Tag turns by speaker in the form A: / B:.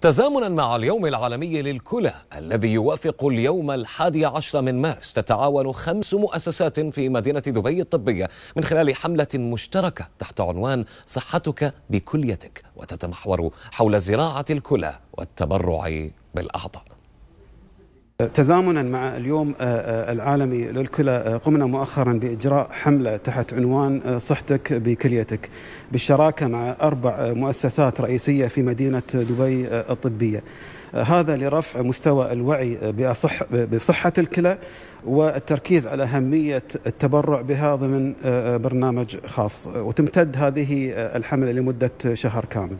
A: تزامنا مع اليوم العالمي للكلى الذي يوافق اليوم الحادي عشر من مارس تتعاون خمس مؤسسات في مدينة دبي الطبية من خلال حملة مشتركة تحت عنوان صحتك بكليتك وتتمحور حول زراعة الكلى والتبرع بالأعضاء
B: تزامنا مع اليوم آه، آه، العالمي للكلى آه، قمنا مؤخرا باجراء حمله تحت عنوان صحتك بكليتك بالشراكه مع اربع مؤسسات رئيسيه في مدينه دبي الطبيه. هذا لرفع مستوى الوعي بأصح بصحه الكلى والتركيز على اهميه التبرع بها ضمن برنامج خاص
C: وتمتد هذه الحمله لمده شهر كامل.